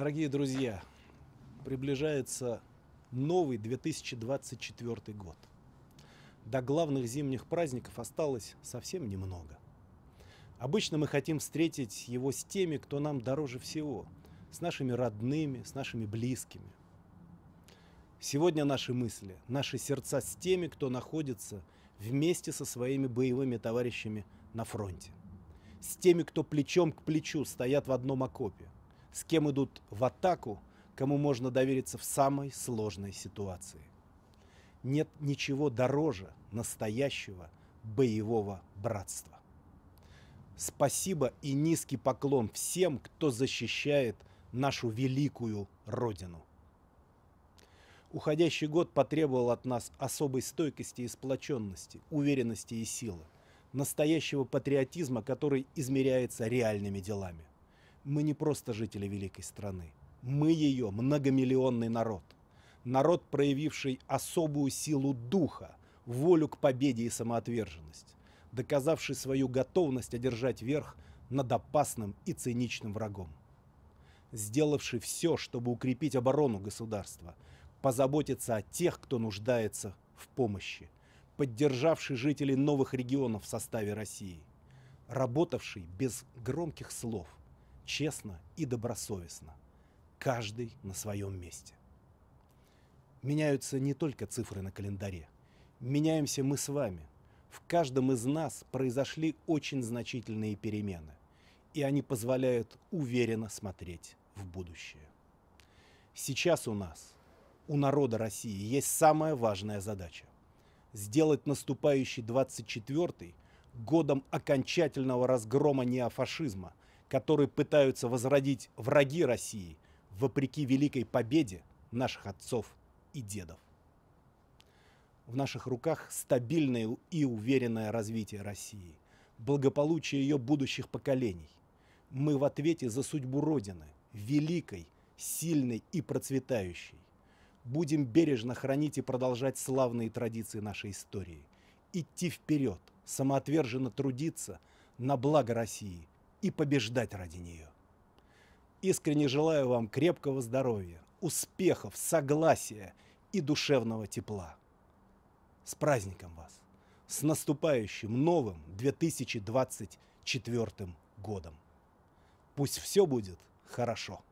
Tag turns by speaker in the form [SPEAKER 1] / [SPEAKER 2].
[SPEAKER 1] Дорогие друзья, приближается новый 2024 год. До главных зимних праздников осталось совсем немного. Обычно мы хотим встретить его с теми, кто нам дороже всего, с нашими родными, с нашими близкими. Сегодня наши мысли, наши сердца с теми, кто находится вместе со своими боевыми товарищами на фронте, с теми, кто плечом к плечу стоят в одном окопе – с кем идут в атаку, кому можно довериться в самой сложной ситуации. Нет ничего дороже настоящего боевого братства. Спасибо и низкий поклон всем, кто защищает нашу великую Родину. Уходящий год потребовал от нас особой стойкости и сплоченности, уверенности и силы, настоящего патриотизма, который измеряется реальными делами. Мы не просто жители великой страны. Мы ее многомиллионный народ. Народ, проявивший особую силу духа, волю к победе и самоотверженность, доказавший свою готовность одержать верх над опасным и циничным врагом. Сделавший все, чтобы укрепить оборону государства, позаботиться о тех, кто нуждается в помощи, поддержавший жителей новых регионов в составе России, работавший без громких слов, честно и добросовестно, каждый на своем месте. Меняются не только цифры на календаре, меняемся мы с вами. В каждом из нас произошли очень значительные перемены, и они позволяют уверенно смотреть в будущее. Сейчас у нас, у народа России, есть самая важная задача – сделать наступающий 24-й годом окончательного разгрома неофашизма – который пытаются возродить враги России, вопреки великой победе наших отцов и дедов. В наших руках стабильное и уверенное развитие России, благополучие ее будущих поколений. Мы в ответе за судьбу Родины, великой, сильной и процветающей. Будем бережно хранить и продолжать славные традиции нашей истории. Идти вперед, самоотверженно трудиться на благо России и побеждать ради нее. Искренне желаю вам крепкого здоровья, успехов, согласия и душевного тепла. С праздником вас! С наступающим новым 2024 годом! Пусть все будет хорошо!